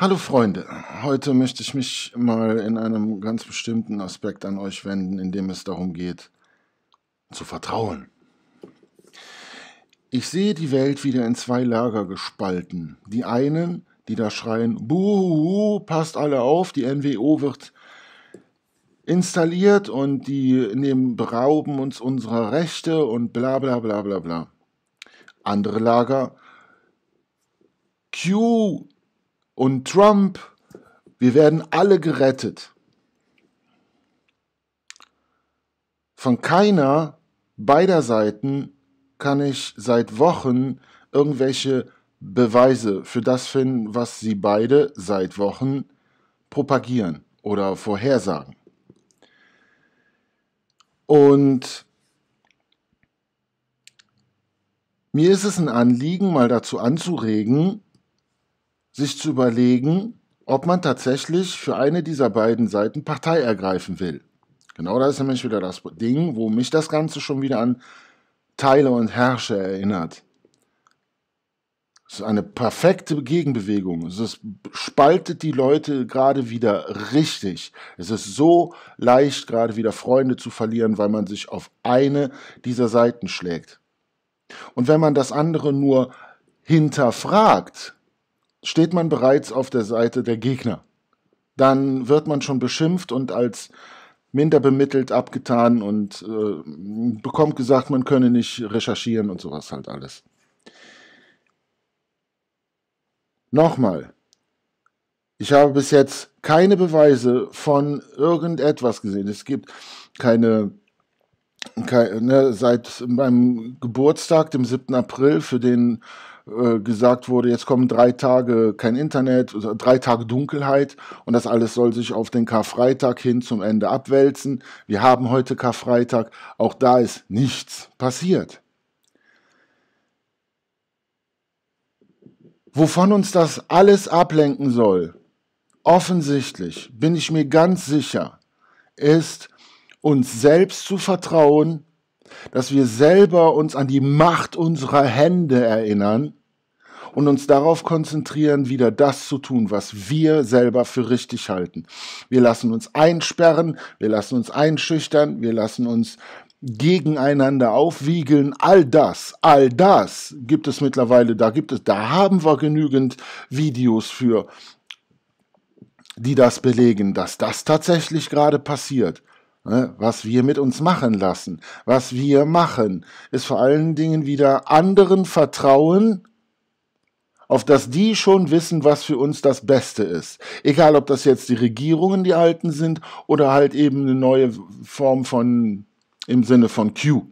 Hallo Freunde, heute möchte ich mich mal in einem ganz bestimmten Aspekt an euch wenden, in dem es darum geht, zu vertrauen. Ich sehe die Welt wieder in zwei Lager gespalten. Die einen, die da schreien, buhu, passt alle auf, die NWO wird installiert und die nehmen, berauben uns unserer Rechte und bla bla bla bla bla. Andere Lager, Q und Trump. Wir werden alle gerettet. Von keiner beider Seiten kann ich seit Wochen irgendwelche Beweise für das finden, was sie beide seit Wochen propagieren oder vorhersagen. Und mir ist es ein Anliegen, mal dazu anzuregen, sich zu überlegen, ob man tatsächlich für eine dieser beiden Seiten Partei ergreifen will. Genau das ist nämlich wieder das Ding, wo mich das Ganze schon wieder an Teile und Herrsche erinnert. Es ist eine perfekte Gegenbewegung. Es spaltet die Leute gerade wieder richtig. Es ist so leicht, gerade wieder Freunde zu verlieren, weil man sich auf eine dieser Seiten schlägt. Und wenn man das andere nur hinterfragt, steht man bereits auf der Seite der Gegner. Dann wird man schon beschimpft und als minder bemittelt abgetan und äh, bekommt gesagt, man könne nicht recherchieren und sowas halt alles. Nochmal, ich habe bis jetzt keine Beweise von irgendetwas gesehen. Es gibt keine, keine seit meinem Geburtstag, dem 7. April, für den äh, gesagt wurde, jetzt kommen drei Tage kein Internet, also drei Tage Dunkelheit und das alles soll sich auf den Karfreitag hin zum Ende abwälzen. Wir haben heute Karfreitag, auch da ist nichts passiert. Wovon uns das alles ablenken soll, offensichtlich, bin ich mir ganz sicher, ist, uns selbst zu vertrauen dass wir selber uns an die Macht unserer Hände erinnern und uns darauf konzentrieren, wieder das zu tun, was wir selber für richtig halten. Wir lassen uns einsperren, wir lassen uns einschüchtern, wir lassen uns gegeneinander aufwiegeln, all das, all das gibt es mittlerweile, da gibt es, da haben wir genügend Videos für, die das belegen, dass das tatsächlich gerade passiert. Ne, was wir mit uns machen lassen, was wir machen, ist vor allen Dingen wieder anderen Vertrauen, auf dass die schon wissen, was für uns das Beste ist. Egal, ob das jetzt die Regierungen, die alten sind, oder halt eben eine neue Form von, im Sinne von Q.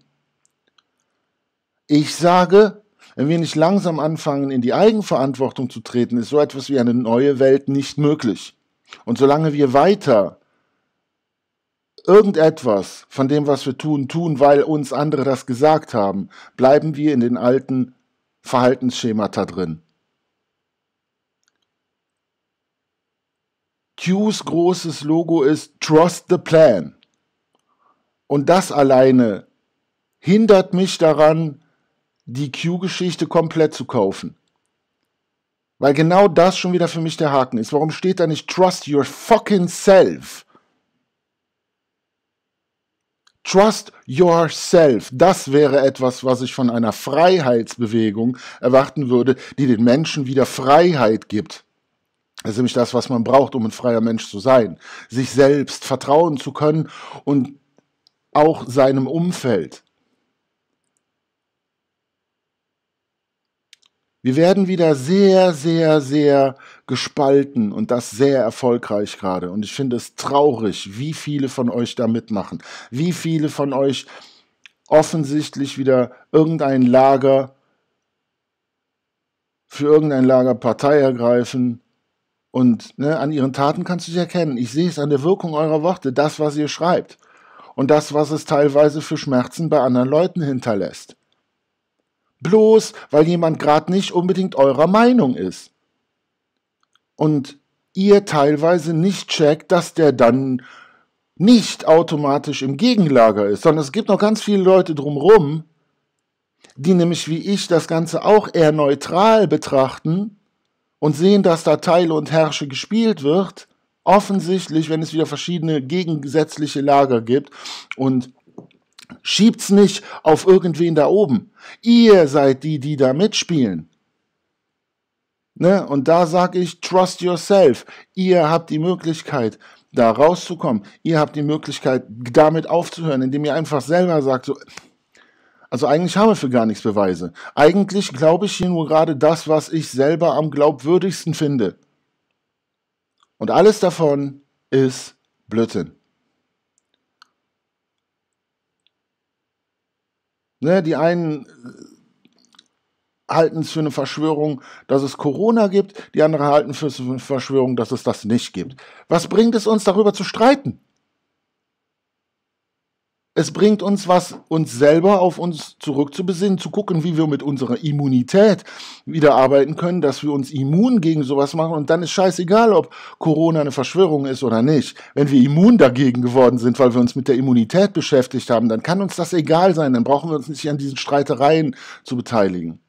Ich sage, wenn wir nicht langsam anfangen, in die Eigenverantwortung zu treten, ist so etwas wie eine neue Welt nicht möglich. Und solange wir weiter irgendetwas von dem, was wir tun, tun, weil uns andere das gesagt haben, bleiben wir in den alten Verhaltensschemata drin. Qs großes Logo ist Trust the Plan. Und das alleine hindert mich daran, die Q-Geschichte komplett zu kaufen. Weil genau das schon wieder für mich der Haken ist. Warum steht da nicht Trust your fucking self? Trust yourself. Das wäre etwas, was ich von einer Freiheitsbewegung erwarten würde, die den Menschen wieder Freiheit gibt. Das ist nämlich das, was man braucht, um ein freier Mensch zu sein. Sich selbst vertrauen zu können und auch seinem Umfeld. Wir werden wieder sehr, sehr, sehr gespalten und das sehr erfolgreich gerade. Und ich finde es traurig, wie viele von euch da mitmachen, wie viele von euch offensichtlich wieder irgendein Lager für irgendein Lager Partei ergreifen. Und ne, an ihren Taten kannst du dich erkennen. Ich sehe es an der Wirkung eurer Worte, das, was ihr schreibt. Und das, was es teilweise für Schmerzen bei anderen Leuten hinterlässt bloß weil jemand gerade nicht unbedingt eurer Meinung ist. Und ihr teilweise nicht checkt, dass der dann nicht automatisch im Gegenlager ist, sondern es gibt noch ganz viele Leute drumherum, die nämlich wie ich das Ganze auch eher neutral betrachten und sehen, dass da Teile und Herrsche gespielt wird, offensichtlich, wenn es wieder verschiedene gegensätzliche Lager gibt und Schiebt's nicht auf irgendwen da oben. Ihr seid die, die da mitspielen. Ne? Und da sage ich, trust yourself. Ihr habt die Möglichkeit, da rauszukommen. Ihr habt die Möglichkeit, damit aufzuhören, indem ihr einfach selber sagt, so, also eigentlich haben wir für gar nichts Beweise. Eigentlich glaube ich hier nur gerade das, was ich selber am glaubwürdigsten finde. Und alles davon ist Blödsinn. Ne, die einen äh, halten es für eine Verschwörung, dass es Corona gibt, die anderen halten es für eine Verschwörung, dass es das nicht gibt. Was bringt es uns, darüber zu streiten? Es bringt uns was, uns selber auf uns zurückzubesinnen, zu gucken, wie wir mit unserer Immunität wieder arbeiten können, dass wir uns immun gegen sowas machen. Und dann ist scheißegal, ob Corona eine Verschwörung ist oder nicht. Wenn wir immun dagegen geworden sind, weil wir uns mit der Immunität beschäftigt haben, dann kann uns das egal sein. Dann brauchen wir uns nicht an diesen Streitereien zu beteiligen.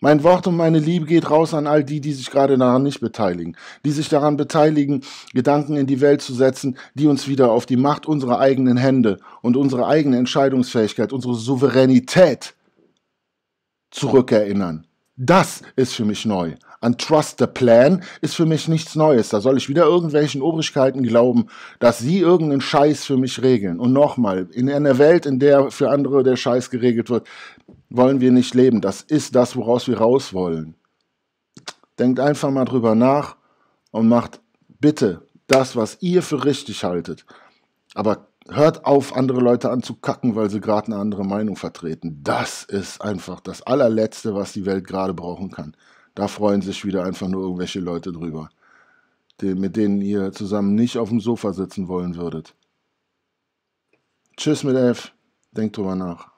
Mein Wort und meine Liebe geht raus an all die, die sich gerade daran nicht beteiligen, die sich daran beteiligen, Gedanken in die Welt zu setzen, die uns wieder auf die Macht unserer eigenen Hände und unsere eigene Entscheidungsfähigkeit, unsere Souveränität zurückerinnern. Das ist für mich neu. An Trust the Plan ist für mich nichts Neues. Da soll ich wieder irgendwelchen Obrigkeiten glauben, dass sie irgendeinen Scheiß für mich regeln. Und nochmal, in einer Welt, in der für andere der Scheiß geregelt wird, wollen wir nicht leben. Das ist das, woraus wir raus wollen. Denkt einfach mal drüber nach und macht bitte das, was ihr für richtig haltet. Aber hört auf, andere Leute anzukacken, weil sie gerade eine andere Meinung vertreten. Das ist einfach das allerletzte, was die Welt gerade brauchen kann. Da freuen sich wieder einfach nur irgendwelche Leute drüber, mit denen ihr zusammen nicht auf dem Sofa sitzen wollen würdet. Tschüss mit F. Denkt drüber nach.